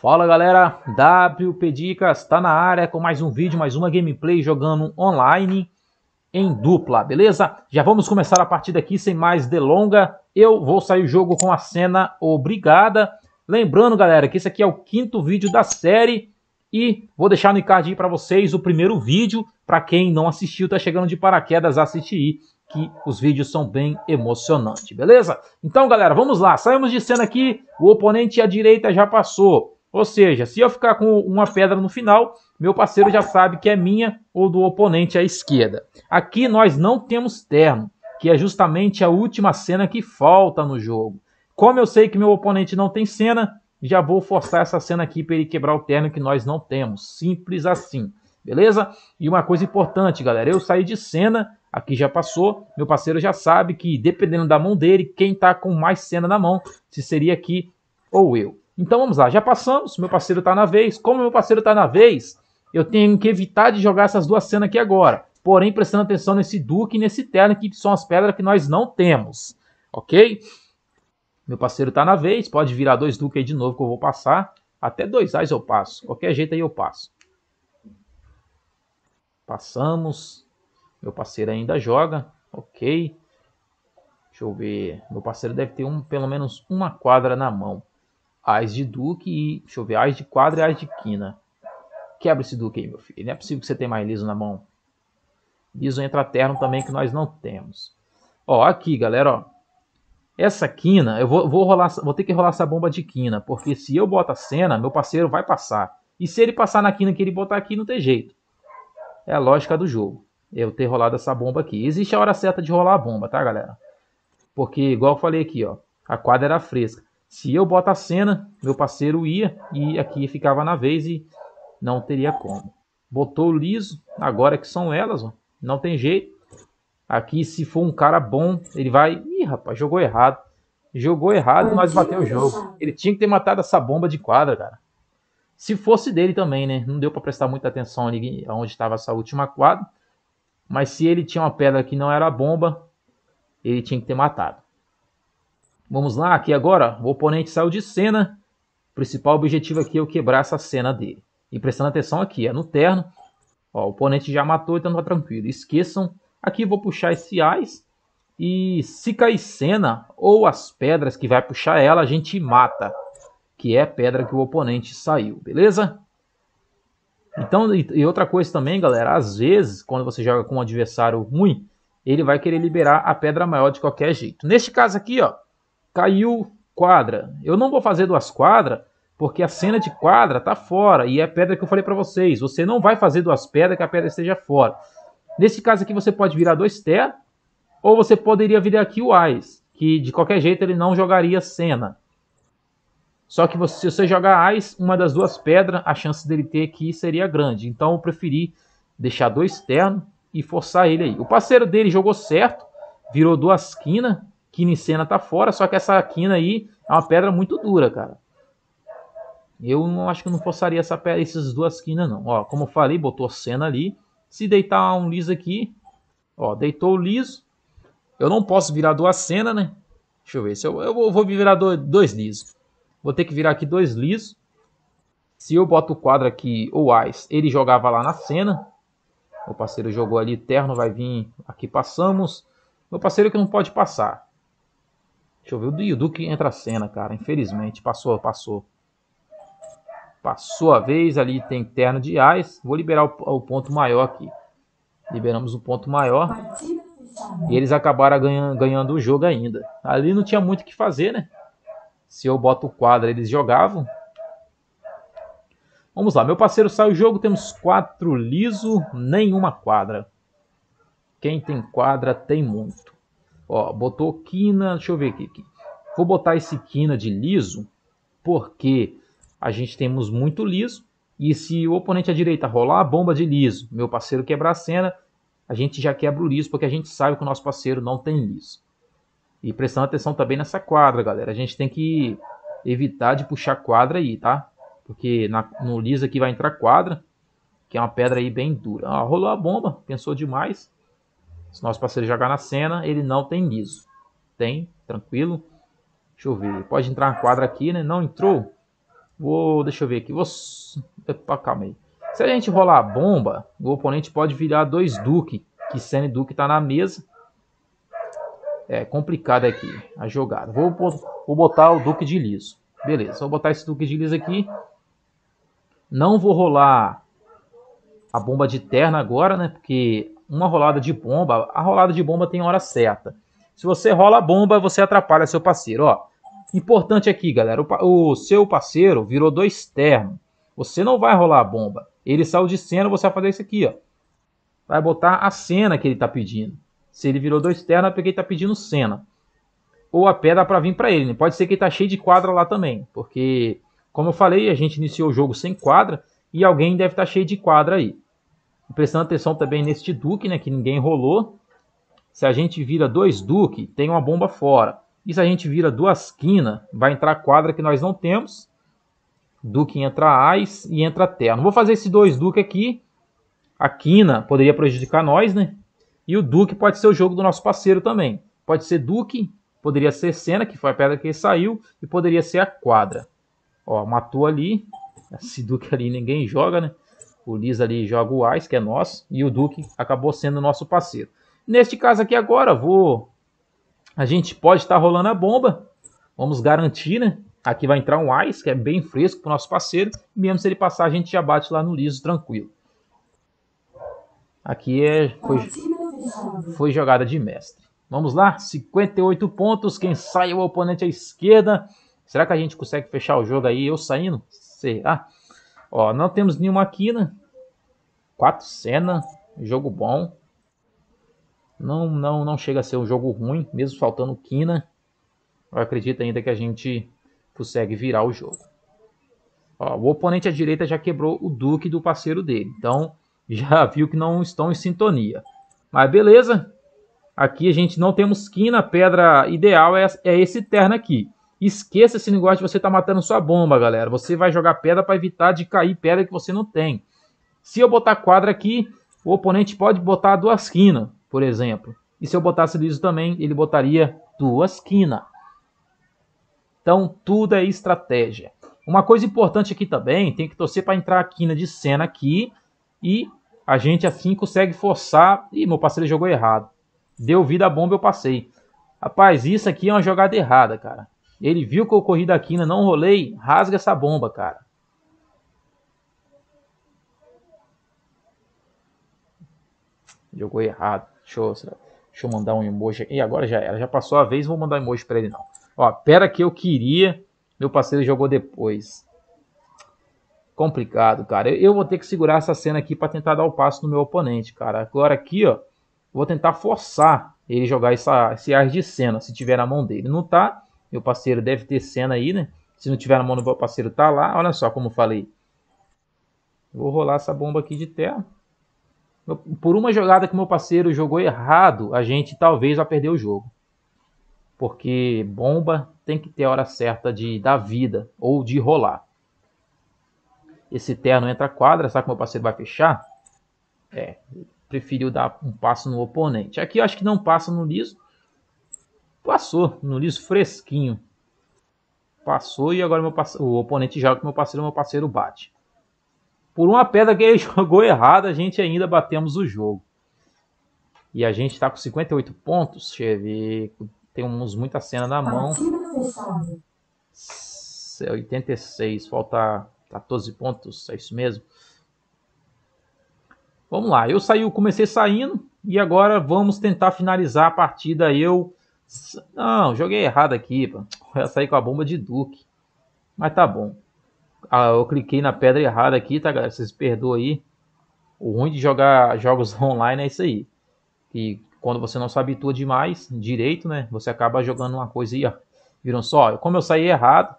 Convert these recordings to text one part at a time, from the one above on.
Fala galera, WP Dicas tá na área com mais um vídeo, mais uma gameplay jogando online em dupla, beleza? Já vamos começar a partida aqui sem mais delonga. Eu vou sair o jogo com a cena obrigada. Lembrando galera que esse aqui é o quinto vídeo da série e vou deixar no card aí para vocês o primeiro vídeo. Para quem não assistiu, tá chegando de paraquedas, assiste aí que os vídeos são bem emocionantes, beleza? Então, galera, vamos lá. Saímos de cena aqui, o oponente à direita já passou. Ou seja, se eu ficar com uma pedra no final, meu parceiro já sabe que é minha ou do oponente à esquerda. Aqui nós não temos terno, que é justamente a última cena que falta no jogo. Como eu sei que meu oponente não tem cena, já vou forçar essa cena aqui para ele quebrar o terno que nós não temos. Simples assim, beleza? E uma coisa importante, galera, eu saí de cena, aqui já passou, meu parceiro já sabe que dependendo da mão dele, quem está com mais cena na mão, se seria aqui ou eu. Então vamos lá, já passamos, meu parceiro está na vez. Como meu parceiro está na vez, eu tenho que evitar de jogar essas duas cenas aqui agora. Porém, prestando atenção nesse Duque e nesse Terno, que são as pedras que nós não temos. Ok? Meu parceiro está na vez, pode virar dois Duques aí de novo que eu vou passar. Até dois As eu passo, qualquer jeito aí eu passo. Passamos. Meu parceiro ainda joga, ok. Deixa eu ver, meu parceiro deve ter um, pelo menos uma quadra na mão as de Duque e. Deixa eu ver, as de quadra e as de quina. Quebra esse Duque aí, meu filho. Não é possível que você tenha mais liso na mão. Liso entra terno também que nós não temos. Ó, aqui, galera, ó. Essa quina, eu vou, vou rolar, vou ter que rolar essa bomba de quina, porque se eu boto a cena, meu parceiro vai passar. E se ele passar na quina que ele botar aqui, não tem jeito. É a lógica do jogo. Eu ter rolado essa bomba aqui. Existe a hora certa de rolar a bomba, tá, galera? Porque, igual eu falei aqui, ó. A quadra era fresca. Se eu boto a cena, meu parceiro ia e aqui ficava na vez e não teria como. Botou liso, agora que são elas, ó, não tem jeito. Aqui, se for um cara bom, ele vai... Ih, rapaz, jogou errado. Jogou errado, mas bateu o jogo. Ele tinha que ter matado essa bomba de quadra, cara. Se fosse dele também, né? Não deu para prestar muita atenção ali onde estava essa última quadra. Mas se ele tinha uma pedra que não era bomba, ele tinha que ter matado. Vamos lá, aqui agora, o oponente saiu de cena. O principal objetivo aqui é eu quebrar essa cena dele. E prestando atenção aqui, é no terno. Ó, o oponente já matou, então tá tranquilo. Esqueçam. Aqui vou puxar esse Ice. E se cair cena ou as pedras que vai puxar ela, a gente mata. Que é a pedra que o oponente saiu, beleza? Então, e outra coisa também, galera. Às vezes, quando você joga com um adversário ruim, ele vai querer liberar a pedra maior de qualquer jeito. Neste caso aqui, ó caiu quadra. Eu não vou fazer duas quadras, porque a cena de quadra tá fora e é a pedra que eu falei para vocês. Você não vai fazer duas pedras que a pedra esteja fora. Nesse caso aqui você pode virar dois ter ou você poderia virar aqui o Ice, que de qualquer jeito ele não jogaria cena. Só que você, se você jogar Ice, uma das duas pedras, a chance dele ter aqui seria grande. Então eu preferi deixar dois ternos e forçar ele aí. O parceiro dele jogou certo, virou duas quinas, Quina e Senna tá fora, só que essa quina aí é uma pedra muito dura, cara. Eu não acho que não forçaria essa pedra, essas duas quinas, não. Ó, como eu falei, botou Senna ali. Se deitar um liso aqui, ó, deitou o liso. Eu não posso virar duas Senna, né? Deixa eu ver, se eu, eu vou, virar dois, dois lisos. Vou ter que virar aqui dois lisos. Se eu boto o quadro aqui, o Ice, ele jogava lá na cena. O parceiro jogou ali, terno, vai vir, aqui passamos. Meu parceiro que não pode passar. Deixa eu ver, o Duque entra a cena, cara. Infelizmente, passou, passou. Passou a vez, ali tem terno de Ais. Vou liberar o, o, ponto maior aqui. Liberamos o um ponto maior. E eles acabaram ganhando, ganhando o jogo ainda. Ali não tinha muito o que fazer, né? Se eu boto o quadro, eles jogavam. Vamos lá, meu parceiro sai o jogo. Temos quatro liso, nenhuma quadra. Quem tem quadra tem muito. Ó, botou quina, deixa eu ver aqui. Vou botar esse quina de liso, porque a gente temos muito liso. E se o oponente à direita rolar a bomba de liso, meu parceiro quebrar a cena, a gente já quebra o liso, porque a gente sabe que o nosso parceiro não tem liso. E prestando atenção também nessa quadra, galera. A gente tem que evitar de puxar quadra aí, tá? Porque na, no liso aqui vai entrar quadra, que é uma pedra aí bem dura. Ó, rolou a bomba, pensou demais. Se nosso parceiro jogar na cena, ele não tem liso. Tem, tranquilo. Deixa eu ver. Pode entrar na quadra aqui, né? Não entrou? Vou, deixa eu ver aqui. Vou... Epa, calma aí. Se a gente rolar a bomba, o oponente pode virar dois Duque, que cena e Duque tá na mesa. É complicado aqui a jogada. Vou, vou botar o Duque de liso. Beleza, vou botar esse Duque de liso aqui. Não vou rolar a bomba de terna agora, né? Porque uma rolada de bomba, a rolada de bomba tem hora certa. Se você rola a bomba, você atrapalha seu parceiro. Ó, importante aqui, galera, o, o seu parceiro virou dois termos. Você não vai rolar a bomba. Ele saiu de cena, você vai fazer isso aqui, ó. Vai botar a cena que ele tá pedindo. Se ele virou dois termos, é porque ele tá pedindo cena. Ou a pedra para vir para ele. Né? Pode ser que ele tá cheio de quadra lá também, porque como eu falei, a gente iniciou o jogo sem quadra e alguém deve estar tá cheio de quadra aí prestando atenção também neste duque, né, que ninguém rolou. Se a gente vira dois duque, tem uma bomba fora. E se a gente vira duas quina, vai entrar quadra que nós não temos. Duque entra ás e entra terno. Vou fazer esse dois duque aqui. A quina poderia prejudicar nós, né? E o duque pode ser o jogo do nosso parceiro também. Pode ser duque, poderia ser cena, que foi a pedra que saiu, e poderia ser a quadra. Ó, matou ali. Esse duque ali ninguém joga, né? O Liz ali joga o Ice, que é nosso, e o Duke acabou sendo nosso parceiro. Neste caso aqui agora, vou a gente pode estar tá rolando a bomba. Vamos garantir, né? Aqui vai entrar um Ice, que é bem fresco para o nosso parceiro. Mesmo se ele passar, a gente já bate lá no liso, tranquilo. Aqui é, foi, foi jogada de mestre. Vamos lá, 58 pontos. Quem sai é o oponente à esquerda. Será que a gente consegue fechar o jogo aí eu saindo? Será? Ó, não temos nenhuma quina. Né? Quatro cena, jogo bom. Não, não, não chega a ser um jogo ruim, mesmo faltando quina. Eu acredito ainda que a gente consegue virar o jogo. Ó, o oponente à direita já quebrou o Duque do parceiro dele, então já viu que não estão em sintonia. Mas beleza, aqui a gente não temos quina, a pedra ideal é, é esse terno aqui. Esqueça esse negócio de você estar tá matando sua bomba, galera. Você vai jogar pedra para evitar de cair pedra que você não tem. Se eu botar quadra aqui, o oponente pode botar duas quinas, por exemplo. E se eu botasse liso também, ele botaria duas quinas. Então, tudo é estratégia. Uma coisa importante aqui também, tem que torcer para entrar a quina de cena aqui. E a gente assim consegue forçar... Ih, meu parceiro jogou errado. Deu vida à bomba, eu passei. Rapaz, isso aqui é uma jogada errada, cara. Ele viu que eu corri da quina, não rolei, rasga essa bomba, cara. Jogou errado. Deixa eu, deixa eu mandar um emoji. E agora já era. Já passou a vez, vou mandar um emoji para ele não. Ó, pera que eu queria. Meu parceiro jogou depois. Complicado, cara. Eu vou ter que segurar essa cena aqui para tentar dar o passo no meu oponente, cara. Agora aqui, ó. Vou tentar forçar ele jogar essa, esse ar de cena, se tiver na mão dele. Não tá. Meu parceiro deve ter cena aí, né? Se não tiver na mão do meu parceiro, tá lá. Olha só como falei. Vou rolar essa bomba aqui de terra por uma jogada que meu parceiro jogou errado, a gente talvez vá perder o jogo. Porque bomba tem que ter a hora certa de dar vida ou de rolar. Esse terno entra a quadra, sabe que meu parceiro vai fechar? É, preferiu dar um passo no oponente. Aqui eu acho que não passa no liso. Passou no liso fresquinho. Passou e agora meu parceiro, o oponente joga com meu parceiro, meu parceiro bate. Por uma pedra que ele jogou errada, a gente ainda batemos o jogo. E a gente está com 58 pontos, Cheveco. Temos muita cena na tá mão. 86, é falta 14 pontos, é isso mesmo. Vamos lá, eu saí, eu comecei saindo e agora vamos tentar finalizar a partida. Eu não, joguei errado aqui, pô. Eu saí com a bomba de Duke. Mas tá bom. Ah, eu cliquei na pedra errada aqui, tá, galera? Vocês perdoam aí. O ruim de jogar jogos online é isso aí. Que quando você não se habitua demais, direito, né? Você acaba jogando uma coisa aí, ó. Viram só? Como eu saí errado,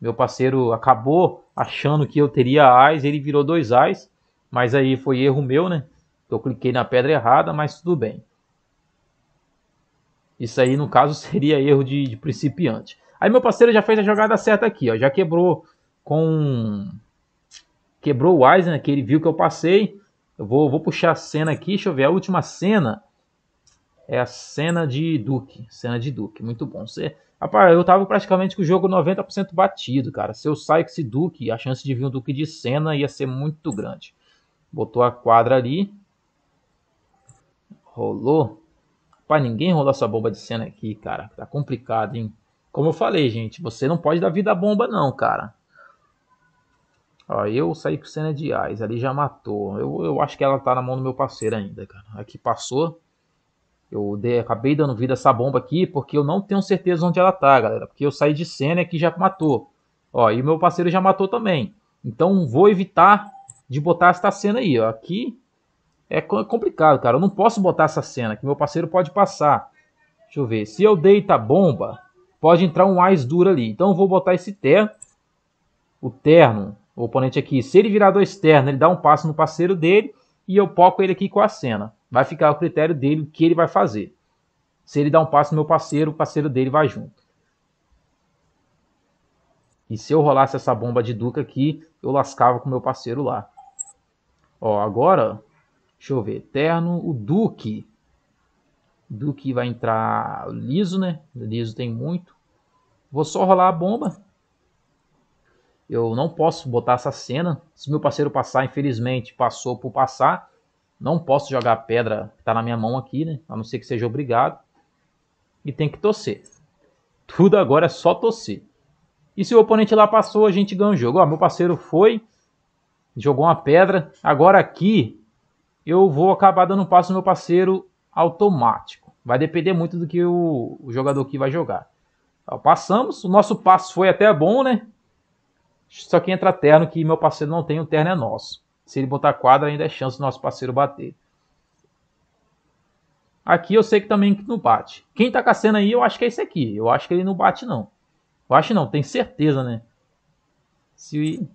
meu parceiro acabou achando que eu teria AIS, ele virou dois AIS. Mas aí foi erro meu, né? Eu cliquei na pedra errada, mas tudo bem. Isso aí, no caso, seria erro de, de principiante. Aí meu parceiro já fez a jogada certa aqui, ó. Já quebrou com quebrou o Eisner, né, que ele viu que eu passei. Eu vou, vou puxar a cena aqui, deixa eu ver a última cena. É a cena de Duke, cena de Duke, muito bom. Você, rapaz, eu tava praticamente com o jogo 90% batido, cara. Se eu sair com esse Duke, a chance de vir um Duke de cena ia ser muito grande. Botou a quadra ali. Rolou. Rapaz, ninguém rolou essa bomba de cena aqui, cara. Tá complicado, hein? Como eu falei, gente, você não pode dar vida à bomba não, cara. Ó, eu saí com cena de Ais, ali já matou. Eu, eu acho que ela tá na mão do meu parceiro ainda, cara. Aqui passou. Eu dei, acabei dando vida a essa bomba aqui, porque eu não tenho certeza onde ela tá, galera. Porque eu saí de cena e aqui já matou. Ó, e o meu parceiro já matou também. Então vou evitar de botar essa cena aí, ó. Aqui é complicado, cara. Eu não posso botar essa cena, que meu parceiro pode passar. Deixa eu ver. Se eu deita a bomba, pode entrar um Ais duro ali. Então eu vou botar esse terno. O terno o oponente aqui, se ele virar dois ternos, ele dá um passo no parceiro dele e eu poco ele aqui com a cena. Vai ficar o critério dele o que ele vai fazer. Se ele dá um passo no meu parceiro, o parceiro dele vai junto. E se eu rolasse essa bomba de duca aqui, eu lascava com meu parceiro lá. Ó, agora, deixa eu ver, eterno, o duque. Duque vai entrar liso, né? Liso tem muito. Vou só rolar a bomba. Eu não posso botar essa cena. Se meu parceiro passar, infelizmente, passou por passar. Não posso jogar a pedra que tá na minha mão aqui, né? A não ser que seja obrigado. E tem que torcer. Tudo agora é só torcer. E se o oponente lá passou, a gente ganha o jogo. Ó, meu parceiro foi, jogou uma pedra. Agora aqui, eu vou acabar dando um passo no meu parceiro automático. Vai depender muito do que o, o jogador aqui vai jogar. Ó, passamos, o nosso passo foi até bom, né? Só que entra terno que meu parceiro não tem, o terno é nosso. Se ele botar quadra, ainda é chance do nosso parceiro bater. Aqui eu sei que também que não bate. Quem tá com a cena aí, eu acho que é esse aqui. Eu acho que ele não bate, não. Eu acho não, tenho certeza, né? Se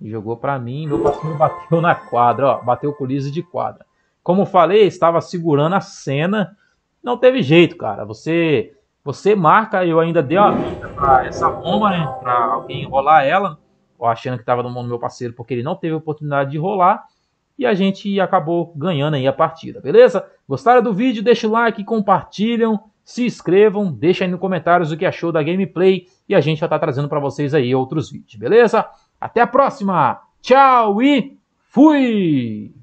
jogou para mim, meu parceiro bateu na quadra, ó. Bateu com o de quadra. Como falei, estava segurando a cena. Não teve jeito, cara. Você você marca, eu ainda dei uma vida para essa bomba, né? Para alguém rolar ela, achando que estava no mão do meu parceiro, porque ele não teve oportunidade de rolar. E a gente acabou ganhando aí a partida, beleza? Gostaram do vídeo? Deixa o like, compartilham, se inscrevam, deixa aí nos comentários o que achou da gameplay e a gente já tá trazendo para vocês aí outros vídeos, beleza? Até a próxima! Tchau e fui!